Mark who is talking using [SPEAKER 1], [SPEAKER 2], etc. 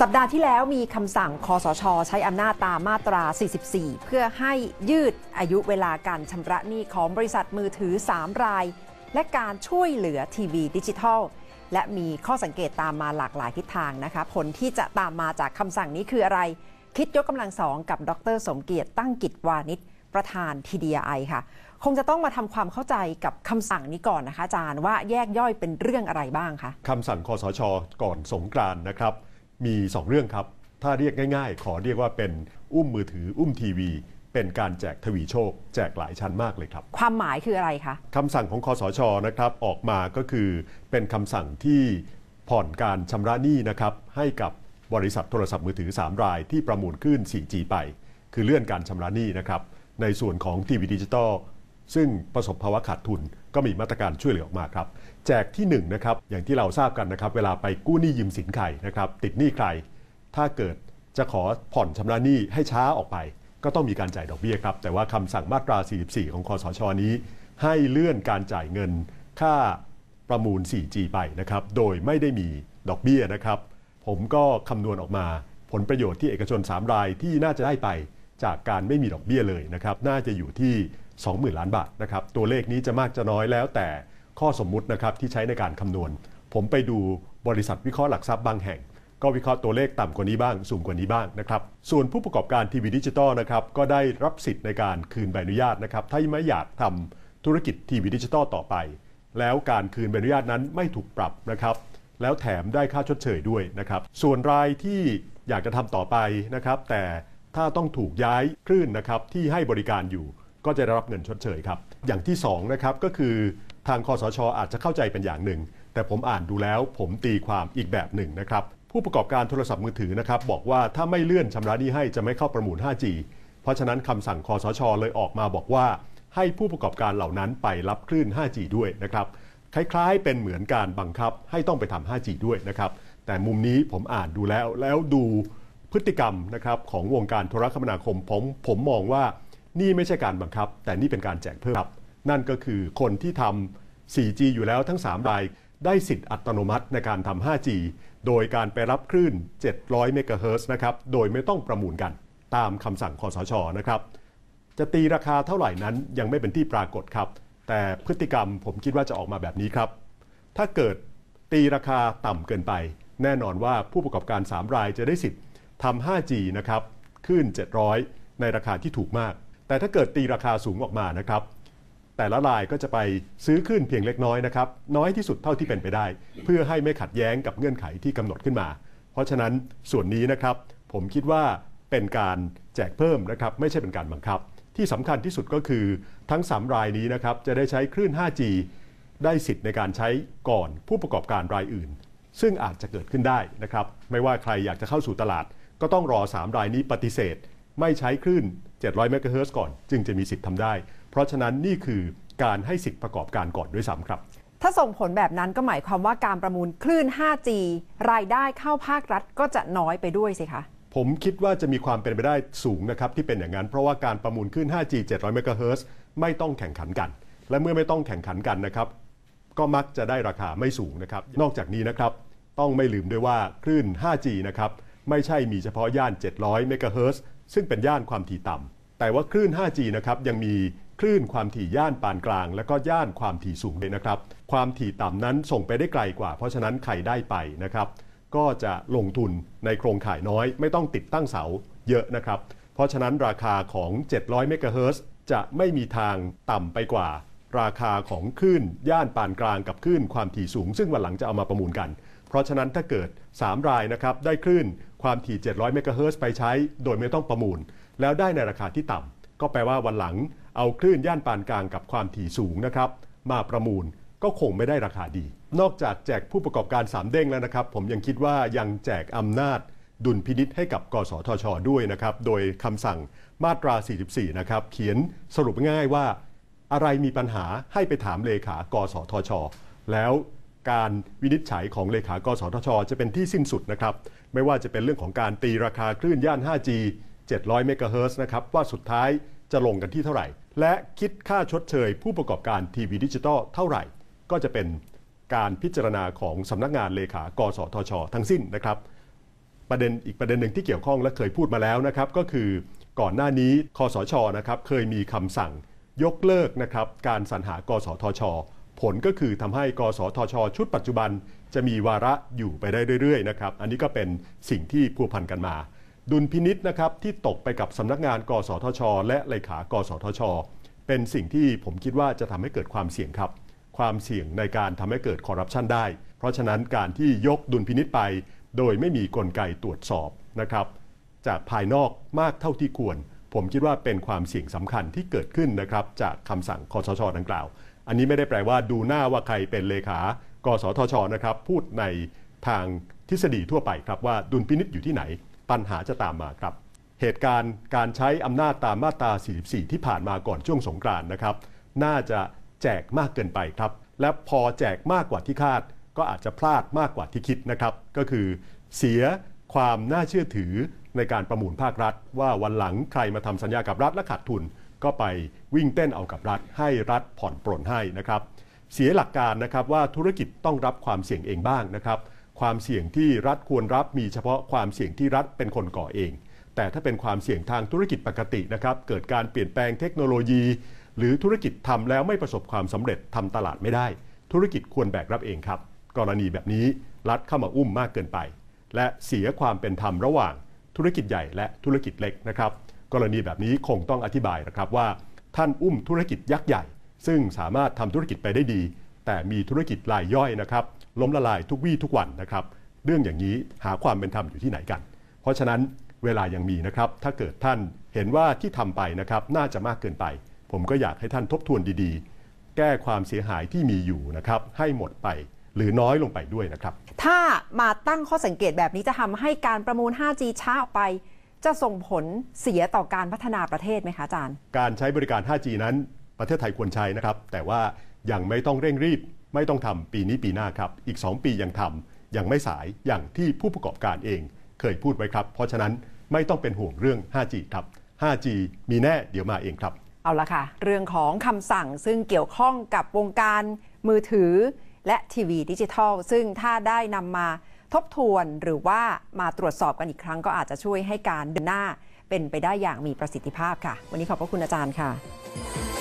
[SPEAKER 1] สัปดาห์ที่แล้วมีคำสั่งคอสช ใช้อำนาจตามมาตรา 44 เพื่อให้ยืดอายุเวลาการชำระหนี้ของบริษัทมือถือ 3 ราย และการช่วยเหลือทีวีดิจิทัลและมีข้อสังเกตตามมาหลากหลายทิศทางนะคะ ผลที่จะตามมาจากคำสั่งนี้คืออะไร คิดยกกำลังสองกับดรสมเกียรติตั้งกิจวานิชประธาน TDI ค่ะคงจะต้องมาทำความเข้าใจกับคำสั่งนี้ก่อนนะคะ อาจารย์ว่าแยกย่อยเป็นเรื่องอะไรบ้างคะ
[SPEAKER 2] คำสั่งคอสชก่อนสงกรานนะครับมี 2 เรื่องครับ ถ้าเรียกง่ายๆ ขอเรียกว่าเป็นอุ้มมือถืออุ้มทีวี เป็นการแจกทวีโชค แจกหลายชั้นมากเลยครับ
[SPEAKER 1] ความหมายคืออะไรคะ
[SPEAKER 2] คำสั่งของคอสชนะครับออกมาก็คือเป็นคำสั่งที่ผ่อนการชำระหนี้นะครับให้กับบริษัทโทรศัพท์มือถือ 3 รายที่ประมูลขึ้น 4G ไป คือเลื่อนการชำระหนี้นะครับในส่วนของทีวีดิจิตอลซึ่งประสบภาวะขาดทุนก็มีมาตรการช่วยเหลือออกมา ครับ แจกที่1นนะครับอย่างที่เราทราบกันนะครับ เวลาไปกู้หนี้ยืมสินใครนะครับติดหนี้ใคร ถ้าเกิดจะขอผ่อนชำระหนี้ให้ช้าออกไป ก็ต้องมีการจ่ายดอกเบี้ยครับ แต่ว่าคำสั่งมาตรา 44 ของคอสชนี้ ให้เลื่อนการจ่ายเงิน ค่าประมูล 4G ไปนะครับโดยไม่ได้มีดอกเบี้ยนะครับ ผมก็คำนวณออกมา ผลประโยชน์ที่เอกชน 3 รายที่น่าจะได้ไปจากการไม่มีดอกเบี้ยเลยนะครับน่าจะอยู่ที่20,000ล้านบาทนะครับ ตัวเลขนี้จะมากจะน้อยแล้วแต่ข้อสมมุตินะครับที่ใช้ในการคำนวณ ผมไปดูบริษัทวิเคราะห์หลักทรัพย์บางแห่ง ก็วิเคราะห์ตัวเลขต่ำกว่านี้บ้าง สูงกว่านี้บ้างนะครับ ส่วนผู้ประกอบการทีวีดิจิตอลนะครับก็ได้รับสิทธิ์ในการคืนใบอนุญาตนะครับ ถ้าไม่อยากทำธุรกิจทีวีดิจิตอลต่อไป แล้วการคืนใบอนุญาตนั้นไม่ถูกปรับนะครับ แล้วแถมได้ค่าชดเชยด้วยนะครับ ส่วนรายที่อยากจะทำต่อไปนะครับ แต่ถ้าต้องถูกย้ายคลื่นนะครับที่ให้บริการอยู่ก็จะได้รับเงินชดเชยครับ อย่างที่2นะครับก็คือทางคอสชอาจจะเข้าใจเป็นอย่างหนึ่ง แต่ผมอ่านดูแล้วผมตีความอีกแบบหนึ่งนะครับผู้ประกอบการโทรศัพท์มือถือนะครับบอกว่าถ้าไม่เลื่อนชำระหนี้ให้จะไม่เข้าประมูล 5G เพราะฉะนั้นคำสั่งคอสชเลยออกมาบอกว่า ให้ผู้ประกอบการเหล่านั้นไปรับคลื่น 5G ด้วยนะครับคล้ายๆ เป็นเหมือนการบังคับให้ต้องไปทำ 5G ด้วยนะครับแต่มุมนี้ผมอ่านดูแล้วแล้วดูพฤติกรรมนะครับของวงการโทรคมนาคม ผมผมมองว่านี่ไม่ใช่การบังคับ แต่นี่เป็นการแจกเพิ่มครับ นั่นก็คือคนที่ทำ 4G อยู่แล้วทั้ง 3 ราย ได้สิทธิ์อัตโนมัติในการทำ 5G โดยการไปรับคลื่น 700 เมกะเฮิร์นะครับ โดยไม่ต้องประมูลกัน ตามคำสั่งคอสช นะครับ จะตีราคาเท่าไหร่นั้นยังไม่เป็นที่ปรากฏครับ แต่พฤติกรรมผมคิดว่าจะออกมาแบบนี้ครับ ถ้าเกิดตีราคาต่ำเกินไป แน่นอนว่าผู้ประกอบการ 3 รายจะได้สิทธิ์ทำ 5G นะครับขึ้น 700 ในราคาที่ถูกมากแต่ถ้าเกิดตีราคาสูงออกมานะครับ แต่ละรายก็จะไปซื้อขึ้นเพียงเล็กน้อยนะครับ น้อยที่สุดเท่าที่เป็นไปได้ เพื่อให้ไม่ขัดแย้งกับเงื่อนไขที่กำหนดขึ้นมา เพราะฉะนั้นส่วนนี้นะครับ ผมคิดว่าเป็นการแจกเพิ่มนะครับไม่ใช่เป็นการบังคับ ที่สำคัญที่สุดก็คือทั้ง 3 รายนี้นะครับจะได้ใช้คลื่น 5G ได้สิทธิ์ในการใช้ก่อนผู้ประกอบการรายอื่น ซึ่งอาจจะเกิดขึ้นได้นะครับไม่ว่าใครอยากจะเข้าสู่ตลาด ก็ต้องรอ 3 รายนี้ปฏิเสธไม่ใช้คลื่น700เมกะเฮิร์ก่อนจึงจะมีสิทธิ์ทำได้ เพราะฉะนั้นนี่คือการให้สิทธิ์ประกอบการก่อนด้วยซ้ำครับ
[SPEAKER 1] ถ้าส่งผลแบบนั้นก็หมายความว่าการประมูลคลื่น 5G รายได้เข้าภาครัฐก็จะน้อยไปด้วยสิคะ
[SPEAKER 2] ผมคิดว่าจะมีความเป็นไปได้สูงนะครับที่เป็นอย่างนั้น เพราะว่าการประมูลคลื่น 5G 700เมกะเฮิร์ไม่ต้องแข่งขันกัน และเมื่อไม่ต้องแข่งขันกันนะครับก็มักจะได้ราคาไม่สูงนะครับ นอกจากนี้นะครับต้องไม่ลืมด้วยว่าคลื่น 5G นะครับไม่ใช่มีเฉพาะย่าน 700เมกะเฮิร์ซึ่งเป็นย่านความถี่ต่าแต่ว่าคลื่น 5G นะครับยังมีคลื่นความถี่ย่านปานกลาง และก็ย่านความถี่สูงเลยนะครับ ความถี่ต่ำนั้นส่งไปได้ไกลกว่า เพราะฉะนั้นใครได้ไปนะครับก็จะลงทุนในโครงข่ายน้อย ไม่ต้องติดตั้งเสาเยอะนะครับ เพราะฉะนั้นราคาของ700เมกะเฮิร์จะไม่มีทางต่ำไปกว่า ราคาของคลื่นย่านปานกลางกับคลื่นความถี่สูง ซึ่งวันหลังจะเอามาประมูลกัน เพราะฉะนั้นถ้าเกิด 3 รายนะครับได้คลื่นความถี่700เมกะเฮิร์ไปใช้โดยไม่ต้องประมูลแล้วได้ในราคาที่ต่ำ ก็แปลว่าวันหลังเอาคลื่นย่านปานกลางกับความถี่สูงนะครับมาประมูลก็คงไม่ได้ราคาดี นอกจากแจกผู้ประกอบการสามเด้งแล้วนะครับ ผมยังคิดว่ายังแจกอำนาจดุลพินิษให้กับ กสทช ด้วยนะครับ โดยคำสั่งมาตรา 44 นะครับ เขียนสรุปง่ายว่า อะไรมีปัญหาให้ไปถามเลขา กสทช แล้วการวินิจฉัยของเลขา กสทช จะเป็นที่สิ้นสุดนะครับไม่ว่าจะเป็นเรื่องของการตีราคาคลื่นย่าน 5G 700 เมกะเฮิร์นะครับว่าสุดท้ายจะลงกันที่เท่าไหร่ และคิดค่าชดเชยผู้ประกอบการทีวีดิจิตอลเท่าไหร่ ก็จะเป็นการพิจารณาของสำนักงานเลขา กสทช ทั้งสิ้นนะครับประเด็นอีกประเด็นหนึ่งที่เกี่ยวข้องและเคยพูดมาแล้วนะครับก็คือก่อนหน้านี้คอสชนะครับเคยมีคำสั่งยกเลิกนะครับการสรรหา กสทช ผลก็คือทำให้กสทช ชุดปัจจุบันจะมีวาระอยู่ไปได้เรื่อยๆนะครับอันนี้ก็เป็นสิ่งที่พัวพันกันมาดุลพินิษนะครับที่ตกไปกับสำนักงาน กสทช และเลขา กสทช เป็นสิ่งที่ผมคิดว่าจะทำให้เกิดความเสี่ยงครับ ความเสี่ยงในการทำให้เกิดคอร์รัปชันได้ เพราะฉะนั้นการที่ยกดุลพินิษไป โดยไม่มีกลไกตรวจสอบนะครับจากภายนอกมากเท่าที่ควร ผมคิดว่าเป็นความเสี่ยงสำคัญที่เกิดขึ้นนะครับจากคำสั่งคอสชดังกล่าว อันนี้ไม่ได้แปลว่าดูหน้าว่าใครเป็นเลขา กสทชนะครับพูดในทางทฤษฎีทั่วไปครับว่า ดุลพินิษอยู่ที่ไหนปัญหาจะตามมาครับ เหตุการณ์การใช้อำนาจตามมาตรา 44 ที่ผ่านมาก่อนช่วงสงกรานนะครับ น่าจะแจกมากเกินไปครับ และพอแจกมากกว่าที่คาดก็อาจจะพลาดมากกว่าที่คิดนะครับ ก็คือ เสียความน่าเชื่อถือในการประมูลภาครัฐ ว่าวันหลังใครมาทำสัญญากับรัฐและขาดทุน ก็ไปวิ่งเต้นเอากับรัฐให้รัฐผ่อนปลนให้นะครับ เสียหลักการนะครับว่าธุรกิจต้องรับความเสี่ยงเองบ้างนะครับความเสี่ยงที่รัฐควรรับมีเฉพาะความเสี่ยงที่รัฐเป็นคนก่อเอง แต่ถ้าเป็นความเสี่ยงทางธุรกิจปกตินะครับ เกิดการเปลี่ยนแปลงเทคโนโลยีหรือธุรกิจทำแล้วไม่ประสบความสำเร็จทำตลาดไม่ได้ ธุรกิจควรแบกรับเองครับ กรณีแบบนี้ รัฐเข้ามาอุ้มมากเกินไป และเสียความเป็นธรรมระหว่างธุรกิจใหญ่และธุรกิจเล็กนะครับ กรณีแบบนี้คงต้องอธิบายนะครับว่า ท่านอุ้มธุรกิจยักษ์ใหญ่ ซึ่งสามารถทำธุรกิจไปได้ดีแต่มีธุรกิจรายย่อยนะครับล้มละลายทุกวี่ทุกวันนะครับ เรื่องอย่างนี้หาความเป็นธรรมอยู่ที่ไหนกัน เพราะฉะนั้นเวลายังมีนะครับ ถ้าเกิดท่านเห็นว่าที่ทำไปนะครับน่าจะมากเกินไป ผมก็อยากให้ท่านทบทวนดีๆ แก้ความเสียหายที่มีอยู่นะครับให้หมดไปหรือน้อยลงไปด้วยนะครับ
[SPEAKER 1] ถ้ามาตั้งข้อสังเกตแบบนี้จะทำให้การประมูล 5G ช้าออกไป จะส่งผลเสียต่อการพัฒนาประเทศไหมคะอาจารย์
[SPEAKER 2] การใช้บริการ 5G นั้น ประเทศไทยควรใช้นะครับแต่ว่ายังไม่ต้องเร่งรีบ ไม่ต้องทำปีนี้ปีหน้าครับ อีก 2 ปียังทำยังไม่สายอย่างที่ผู้ประกอบการเอง เคยพูดไว้ครับ เพราะฉะนั้นไม่ต้องเป็นห่วงเรื่อง 5G ครับ 5G มีแน่เดี๋ยวมาเองครับ
[SPEAKER 1] เอาละค่ะ เรื่องของคำสั่งซึ่งเกี่ยวข้องกับวงการมือถือ และทีวีดิจิทัลซึ่งถ้าได้นำมาทบทวนหรือว่ามาตรวจสอบกันอีกครั้ง ก็อาจจะช่วยให้การเดินหน้าเป็นไปได้อย่างมีประสิทธิภาพค่ะ วันนี้ขอบพระคุณอาจารย์ค่ะ